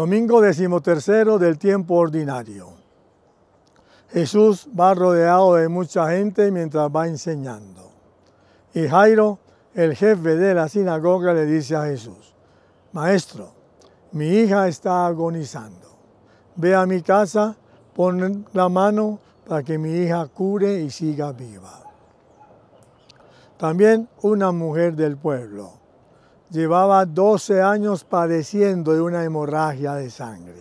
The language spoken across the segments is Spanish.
domingo decimotercero del tiempo ordinario. Jesús va rodeado de mucha gente mientras va enseñando. Y Jairo, el jefe de la sinagoga, le dice a Jesús, Maestro, mi hija está agonizando. Ve a mi casa, pon la mano para que mi hija cure y siga viva. También una mujer del pueblo llevaba 12 años padeciendo de una hemorragia de sangre.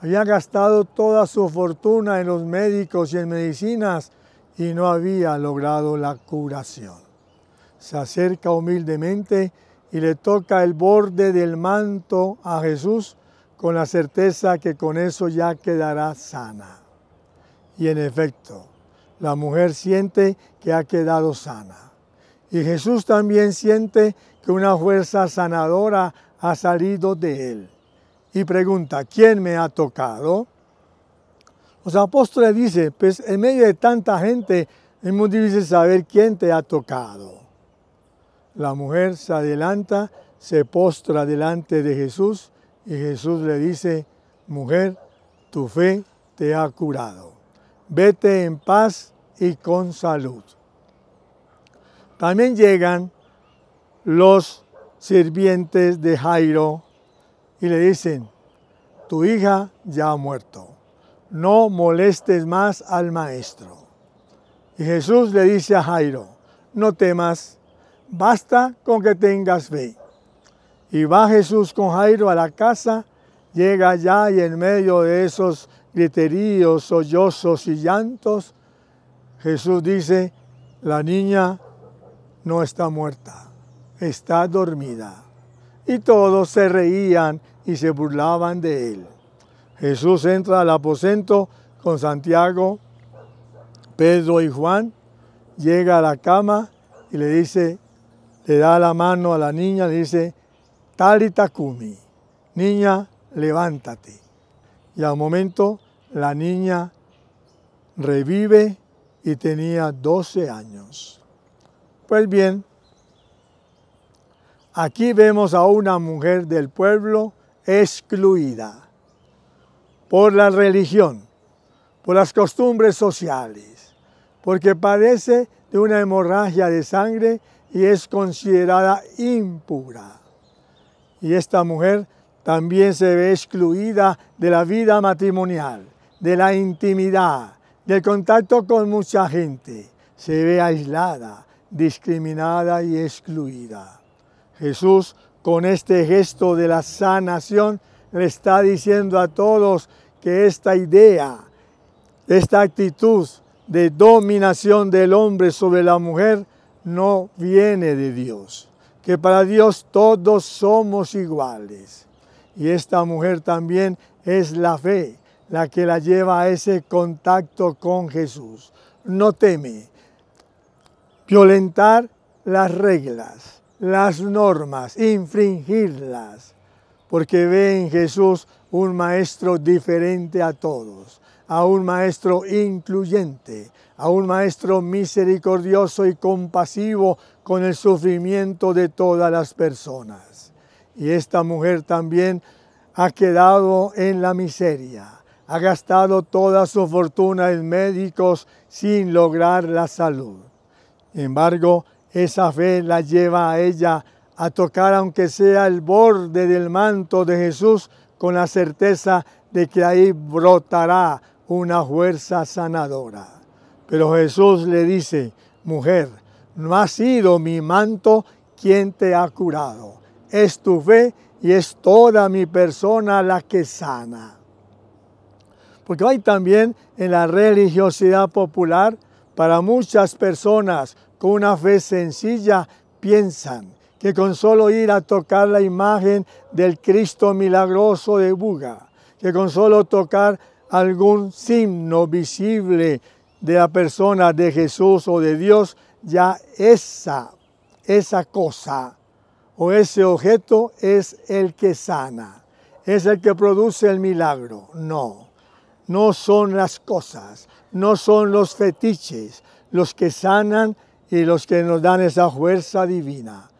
Había gastado toda su fortuna en los médicos y en medicinas y no había logrado la curación. Se acerca humildemente y le toca el borde del manto a Jesús con la certeza que con eso ya quedará sana. Y en efecto, la mujer siente que ha quedado sana. Y Jesús también siente una fuerza sanadora ha salido de él. Y pregunta, ¿quién me ha tocado? Los apóstoles dicen, pues en medio de tanta gente es muy difícil saber quién te ha tocado. La mujer se adelanta, se postra delante de Jesús y Jesús le dice, mujer, tu fe te ha curado. Vete en paz y con salud. También llegan los sirvientes de Jairo y le dicen, tu hija ya ha muerto, no molestes más al maestro. Y Jesús le dice a Jairo, no temas, basta con que tengas fe. Y va Jesús con Jairo a la casa, llega allá y en medio de esos griteríos, sollozos y llantos, Jesús dice, la niña no está muerta, está dormida. Y todos se reían y se burlaban de él. Jesús entra al aposento con Santiago, Pedro y Juan, llega a la cama y le dice, le da la mano a la niña, le dice, Talita niña, levántate. Y al momento la niña revive y tenía 12 años. Pues bien, Aquí vemos a una mujer del pueblo excluida por la religión, por las costumbres sociales, porque padece de una hemorragia de sangre y es considerada impura. Y esta mujer también se ve excluida de la vida matrimonial, de la intimidad, del contacto con mucha gente. Se ve aislada, discriminada y excluida. Jesús con este gesto de la sanación le está diciendo a todos que esta idea, esta actitud de dominación del hombre sobre la mujer no viene de Dios, que para Dios todos somos iguales. Y esta mujer también es la fe la que la lleva a ese contacto con Jesús. No teme violentar las reglas, las normas, infringirlas, porque ve en Jesús un maestro diferente a todos, a un maestro incluyente, a un maestro misericordioso y compasivo con el sufrimiento de todas las personas. Y esta mujer también ha quedado en la miseria, ha gastado toda su fortuna en médicos sin lograr la salud. Sin embargo, esa fe la lleva a ella a tocar aunque sea el borde del manto de Jesús con la certeza de que ahí brotará una fuerza sanadora. Pero Jesús le dice, mujer, no ha sido mi manto quien te ha curado, es tu fe y es toda mi persona la que sana. Porque hay también en la religiosidad popular para muchas personas con una fe sencilla piensan que con solo ir a tocar la imagen del Cristo milagroso de Buga, que con solo tocar algún signo visible de la persona de Jesús o de Dios, ya esa, esa cosa o ese objeto es el que sana, es el que produce el milagro. No no son las cosas, no son los fetiches los que sanan y los que nos dan esa fuerza divina.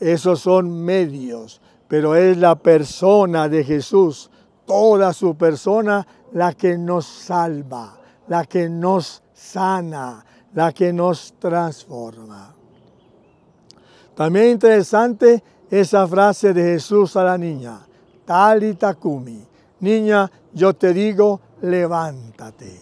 Esos son medios, pero es la persona de Jesús, toda su persona, la que nos salva, la que nos sana, la que nos transforma. También interesante esa frase de Jesús a la niña, Talita Takumi, niña, yo te digo, levántate.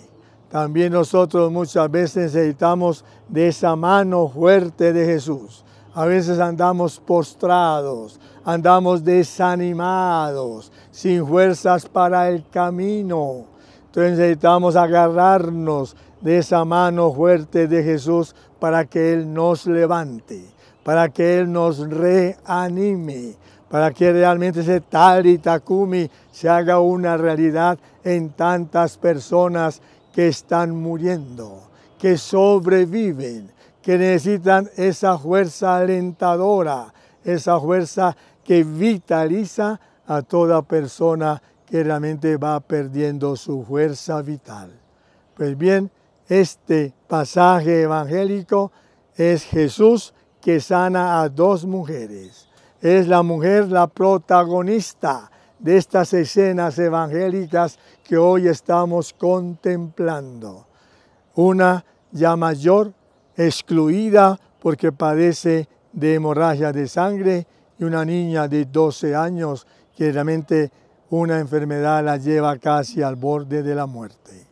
También nosotros muchas veces necesitamos de esa mano fuerte de Jesús. A veces andamos postrados, andamos desanimados, sin fuerzas para el camino. Entonces necesitamos agarrarnos de esa mano fuerte de Jesús para que Él nos levante, para que Él nos reanime, para que realmente ese Tari Takumi se haga una realidad en tantas personas que están muriendo, que sobreviven, que necesitan esa fuerza alentadora, esa fuerza que vitaliza a toda persona que realmente va perdiendo su fuerza vital. Pues bien, este pasaje evangélico es Jesús que sana a dos mujeres es la mujer la protagonista de estas escenas evangélicas que hoy estamos contemplando. Una ya mayor, excluida porque padece de hemorragia de sangre y una niña de 12 años que realmente una enfermedad la lleva casi al borde de la muerte.